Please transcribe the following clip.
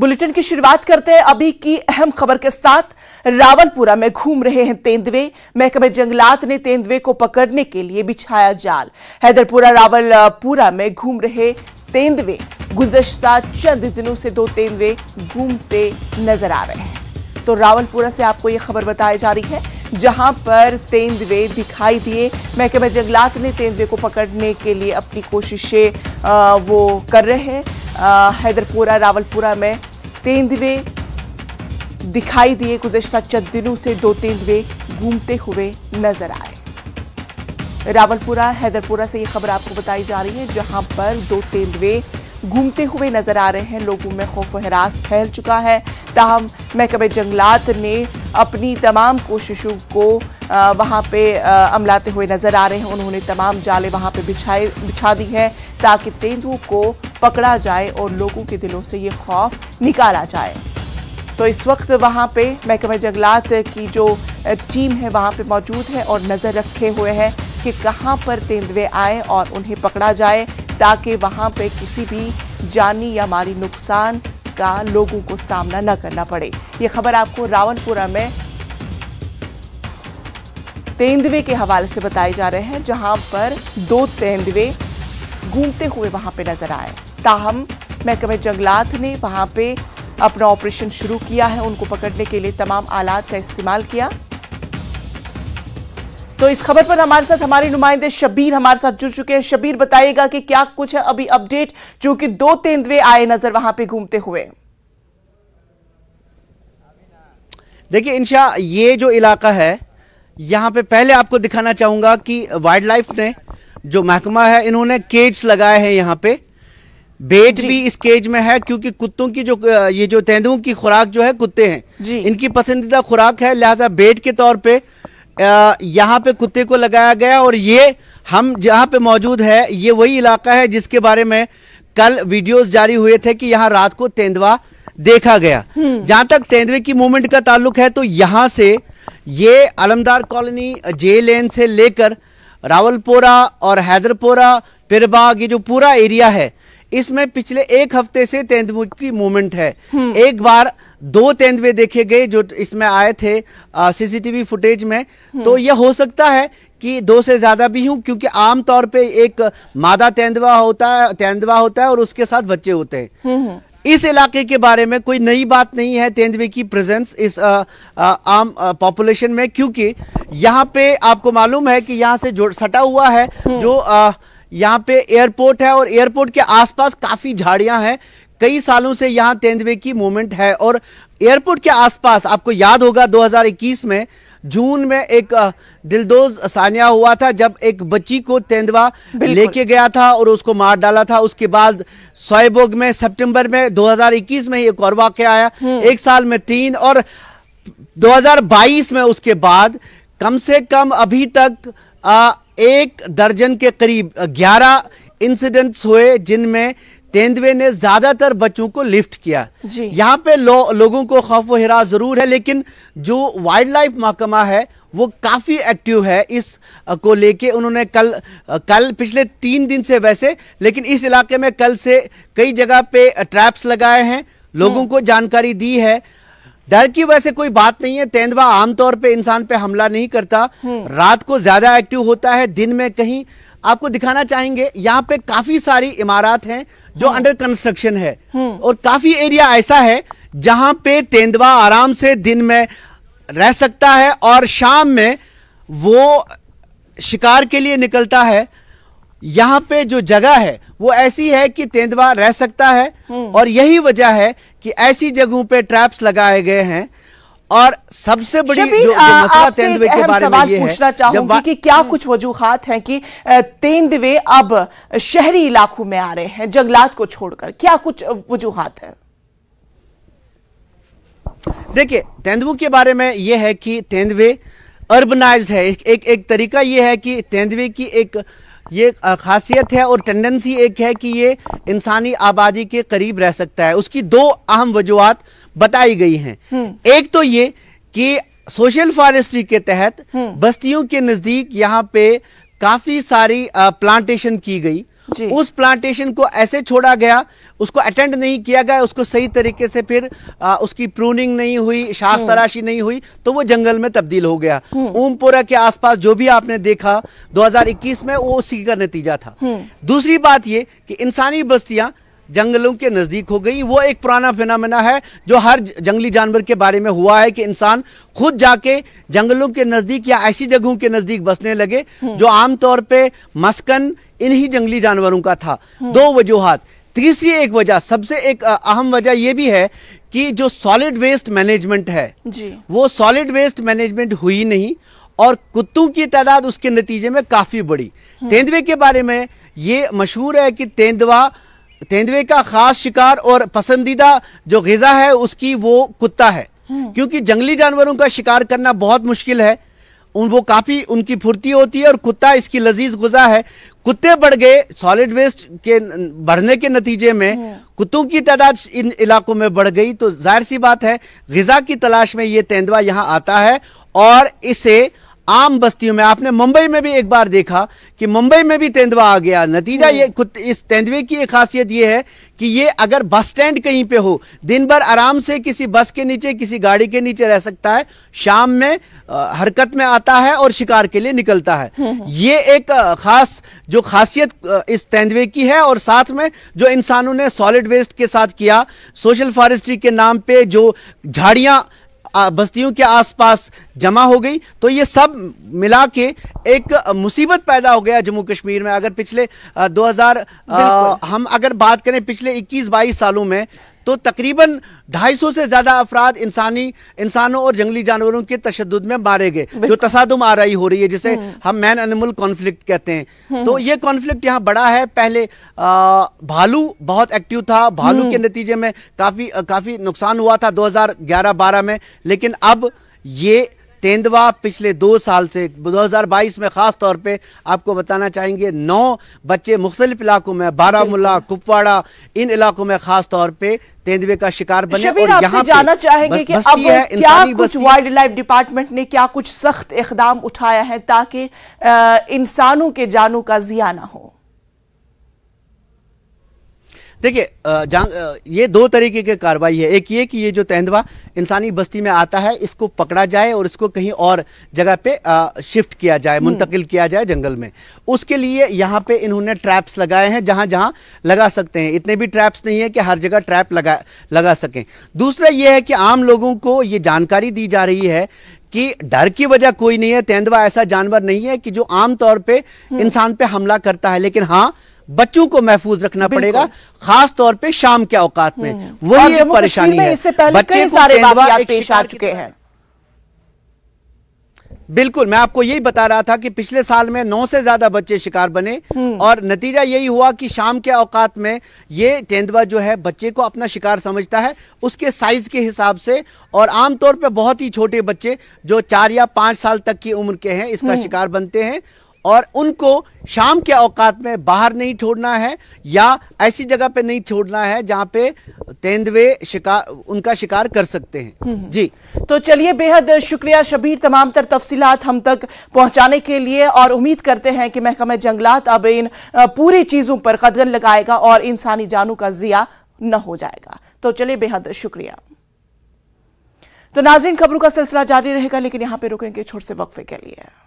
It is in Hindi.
बुलेटिन की शुरुआत करते हैं अभी की अहम खबर के साथ रावलपुरा में घूम रहे हैं तेंदुए महकमे जंगलात ने तेंदुए को पकड़ने के लिए बिछाया जाल हैदरपुरा रावलपुरा में घूम रहे तेंदुए गुजश्ता चंद दिनों से दो तेंदुए घूमते नजर आ रहे हैं तो रावलपुरा से आपको ये खबर बताई जा रही है जहां पर तेंदुए दिखाई दिए महकमे जंगलात ने तेंदुए को पकड़ने के लिए अपनी कोशिशें वो कर रहे हैं हैदरपुरा रावलपुरा में तेंदुए दिखाई दिए गुजशत चंद दिनों से दो तेंदुए घूमते हुए नजर आए रावलपुरा हैदरपुरा से ये खबर आपको बताई जा रही है जहां पर दो तेंदुए घूमते हुए नजर आ रहे हैं लोगों में खौफ हरास फैल चुका है ताहम महकमे जंगलात ने अपनी तमाम कोशिशों को वहाँ पे अमलाते हुए नज़र आ रहे हैं उन्होंने तमाम जाले वहाँ पे बिछाए बिछा दी है ताकि तेंदुओं को पकड़ा जाए और लोगों के दिलों से ये खौफ निकाला जाए तो इस वक्त वहाँ पे महकमे जंगलात की जो टीम है वहाँ पे मौजूद है और नज़र रखे हुए हैं कि कहाँ पर तेंदुए आए और उन्हें पकड़ा जाए ताकि वहाँ पे किसी भी जानी या माली नुकसान का लोगों को सामना न करना पड़े ये खबर आपको रावनपुरा में तेंदुए के हवाले से बताए जा रहे हैं जहाँ पर दो तेंदुए घूमते हुए वहाँ पर नजर आए ताहम महकमे जंगलात ने वहाँ पे अपना ऑपरेशन शुरू किया है उनको पकड़ने के लिए तमाम आलात का इस्तेमाल किया तो इस खबर पर हमारे साथ हमारे नुमाइंदे शबीर हमारे साथ जुड़ चुके हैं शबीर बताइएगा कि क्या कुछ है अभी अपडेट चूंकि दो तेंदुए आए नजर वहां पे घूमते हुए देखिए इंशा ये जो इलाका है यहां पे पहले आपको दिखाना चाहूंगा कि वाइल्ड लाइफ ने जो महकमा है इन्होंने केज लगाए हैं यहां पर बेट भी इस केज में है क्योंकि कुत्तों की जो ये जो तेंदुओं की खुराक जो है कुत्ते हैं इनकी पसंदीदा खुराक है लिहाजा बेट के तौर पे यहाँ पे कुत्ते को लगाया गया और ये हम जहाँ पे मौजूद है ये वही इलाका है जिसके बारे में कल वीडियोस जारी हुए थे कि यहाँ रात को तेंदवा देखा गया हम्म। जहां तक तेंदुए की मूवमेंट का ताल्लुक है तो यहाँ से ये अलमदार कॉलोनी जे लेन से लेकर रावलपोरा और हैदरपोरा पिरबाग ये जो पूरा एरिया है इसमें पिछले एक हफ्ते से तेंदुए की मूवमेंट है हम्म। एक बार दो तेंदुए देखे गए जो इसमें आए थे सीसीटीवी फुटेज में हम्म। तो यह हो सकता है कि दो से ज्यादा भी हूं क्योंकि तौर पे एक मादा तेंदुआ होता है तेंदुआ होता है और उसके साथ बच्चे होते हैं हम्म, इस इलाके के बारे में कोई नई बात नहीं है तेंदुए की प्रेजेंस इस आ, आ, आम पॉपुलेशन में क्योंकि यहाँ पे आपको मालूम है कि यहाँ से जो सटा हुआ है जो आ, यहाँ पे एयरपोर्ट है और एयरपोर्ट के आसपास काफ़ी झाड़ियां हैं कई सालों से यहाँ तेंदुए की मूवमेंट है और एयरपोर्ट के आसपास आपको याद होगा 2021 में जून में एक दिलदोज सानिया हुआ था जब एक बच्ची को तेंदुआ लेके गया था और उसको मार डाला था उसके बाद सोएबोग में सितंबर में 2021 में ही एक और वाक्य आया हम्म। एक साल में तीन और 2022 में उसके बाद कम से कम अभी तक आ, एक दर्जन के करीब 11 इंसिडेंट्स हुए जिनमें तेंदुए ने ज्यादातर बच्चों को लिफ्ट किया यहाँ पे लो, लोगों को खौफ हिरा जरूर है लेकिन जो वाइल्ड लाइफ महकमा है वो काफ़ी एक्टिव है इस को लेके उन्होंने कल कल पिछले तीन दिन से वैसे लेकिन इस इलाके में कल से कई जगह पे ट्रैप्स लगाए हैं लोगों हम्म। को जानकारी दी है डर की वैसे कोई बात नहीं है तेंदवा आमतौर पे इंसान पे हमला नहीं करता हम्म। रात को ज्यादा एक्टिव होता है दिन में कहीं आपको दिखाना चाहेंगे यहाँ पे काफी सारी इमारत हैं जो अंडर हम्म। कंस्ट्रक्शन है हम्म। और काफी एरिया ऐसा है जहां पे तेंदवा आराम से दिन में रह सकता है और शाम में वो शिकार के लिए निकलता है यहाँ पे जो जगह है वो ऐसी है कि तेंदवा रह सकता है हम्म। और यही वजह है कि ऐसी जगहों पे ट्रैप्स लगाए गए हैं और सबसे बड़ी जो, जो मसला तेंदुए के बारे सवाल में ये पूछना चाहूंगी कि क्या कुछ वजूहत हैं कि तेंदुए अब शहरी इलाकों में आ रहे हैं जंगलात को छोड़कर क्या कुछ वजूहत है देखिए तेंदुओं के बारे में यह है कि तेंदुए अर्बनाइज है एक एक, एक तरीका यह है कि तेंदुए की एक ये खासियत है और टेंडेंसी एक है कि ये इंसानी आबादी के करीब रह सकता है उसकी दो अहम वजूहत बताई गई हैं हम्म। एक तो ये कि सोशल फॉरेस्ट्री के तहत हम्म। बस्तियों के नज़दीक यहाँ पे काफ़ी सारी प्लांटेशन की गई उस प्लांटेशन को ऐसे छोड़ा गया उसको अटेंड नहीं किया गया उसको सही तरीके से फिर आ, उसकी प्रूनिंग नहीं हुई शाख हम्म। तराशी नहीं हुई तो वो जंगल में तब्दील हो गया ओमपुरा हम्म। के आसपास जो भी आपने देखा 2021 में वो उसी का नतीजा था हम्म। दूसरी बात ये कि इंसानी बस्तियां जंगलों के नज़दीक हो गई वो एक पुराना फिनामिना है जो हर जंगली जानवर के बारे में हुआ है कि इंसान खुद जाके जंगलों के नज़दीक या ऐसी जगहों के नज़दीक बसने लगे जो आमतौर पे मस्कन इन्हीं जंगली जानवरों का था दो वजूहत तीसरी एक वजह सबसे एक अहम वजह यह भी है कि जो सॉलिड वेस्ट मैनेजमेंट है जी। वो सॉलिड वेस्ट मैनेजमेंट हुई नहीं और कुत्तों की तादाद उसके नतीजे में काफ़ी बड़ी हम्म। तेंदुए के बारे में ये मशहूर है कि तेंदुआ तेंदुए का ख़ास शिकार और पसंदीदा जो गज़ा है उसकी वो कुत्ता है हम्म। क्योंकि जंगली जानवरों का शिकार करना बहुत मुश्किल है उन वो काफ़ी उनकी फुर्ती होती है और कुत्ता इसकी लजीज गुजा है कुत्ते बढ़ गए सॉलिड वेस्ट के बढ़ने के नतीजे में हाँ। कुत्तों की तादाद इन इलाकों में बढ़ गई तो जाहिर सी बात है गजा की तलाश में ये तेंदवा यहाँ आता है और इसे आम बस्तियों में आपने मुंबई में भी एक बार देखा कि मुंबई में भी तेंदवा आ गया नतीजा ये खुद इस तेंदुए की एक खासियत ये है कि ये अगर बस स्टैंड कहीं पे हो दिन भर आराम से किसी बस के नीचे किसी गाड़ी के नीचे रह सकता है शाम में आ, हरकत में आता है और शिकार के लिए निकलता है हम्म, हम्म। ये एक खास जो खासियत इस तेंदुए की है और साथ में जो इंसानों ने सॉलिड वेस्ट के साथ किया सोशल फॉरेस्ट्री के नाम पे जो झाड़ियां बस्तियों के आसपास जमा हो गई तो ये सब मिला के एक मुसीबत पैदा हो गया जम्मू कश्मीर में अगर पिछले 2000 हम अगर बात करें पिछले 21-22 सालों में तो तकरीबन 250 से ज़्यादा अफराद इंसानी इंसानों और जंगली जानवरों के तशद में मारे गए जो तसादम रही हो रही है जिसे हम्म। हम मैन एनिमल कॉन्फ्लिक्ट कहते हैं हम्म, हम्म। तो ये कॉन्फ्लिक्ट यहाँ बड़ा है पहले आ, भालू बहुत एक्टिव था भालू के नतीजे में काफ़ी काफ़ी नुकसान हुआ था दो हजार में लेकिन अब ये तेंदवा पिछले दो साल से 2022 में ख़ास तौर पे आपको बताना चाहेंगे नौ बच्चे मुख्तलिफ इलाकों में बारामूला कुपवाड़ा इन इलाकों में ख़ास तौर पे तेंदुए का शिकार बने और यहाँ जाना चाहेंगे बस, कि अब क्या कुछ वाइल्ड लाइफ डिपार्टमेंट ने क्या कुछ सख्त इकदाम उठाया है ताकि इंसानों के जानों का जिया ना हो देखिए जान ये दो तरीके की कार्रवाई है एक ये कि ये जो तेंदवा इंसानी बस्ती में आता है इसको पकड़ा जाए और इसको कहीं और जगह पे शिफ्ट किया जाए हम्म। मुंतकिल किया जाए जंगल में उसके लिए यहाँ पे इन्होंने ट्रैप्स लगाए हैं जहाँ जहाँ लगा सकते हैं इतने भी ट्रैप्स नहीं है कि हर जगह ट्रैप लगा लगा सकें दूसरा ये है कि आम लोगों को ये जानकारी दी जा रही है कि डर की वजह कोई नहीं है तेंदवा ऐसा जानवर नहीं है कि जो आमतौर पर हम्म। इंसान पर हमला करता है लेकिन हाँ बच्चों को महफूज रखना पड़ेगा खास तौर पे शाम के औकात में हम्म। वही परेशानी है इससे पहले कई सारे पेश आ चुके हैं बिल्कुल मैं आपको यही बता रहा था कि पिछले साल में नौ से ज्यादा बच्चे शिकार बने हम्म। और नतीजा यही हुआ कि शाम के औकात में ये तेंदुआ जो है बच्चे को अपना शिकार समझता है उसके साइज के हिसाब से और आमतौर पर बहुत ही छोटे बच्चे जो चार या पांच साल तक की उम्र के हैं इसका हम्म। शिकार बनते हैं और उनको शाम के औकात में बाहर नहीं छोड़ना है या ऐसी जगह पे नहीं छोड़ना है जहाँ पे तेंदुए शिकार उनका शिकार कर सकते हैं हम्म, हम्म। जी तो चलिए बेहद शुक्रिया शबीर तमाम तर तफसीलात हम तक पहुँचाने के लिए और उम्मीद करते हैं कि महकमा जंगलात अब इन पूरी चीज़ों पर कदगन लगाएगा और इंसानी जानों का जिया न हो जाएगा तो चलिए बेहद शुक्रिया तो नाजरीन खबरों का सिलसिला जारी रहेगा लेकिन यहाँ पे रुकेंगे छोट से वक्फे के लिए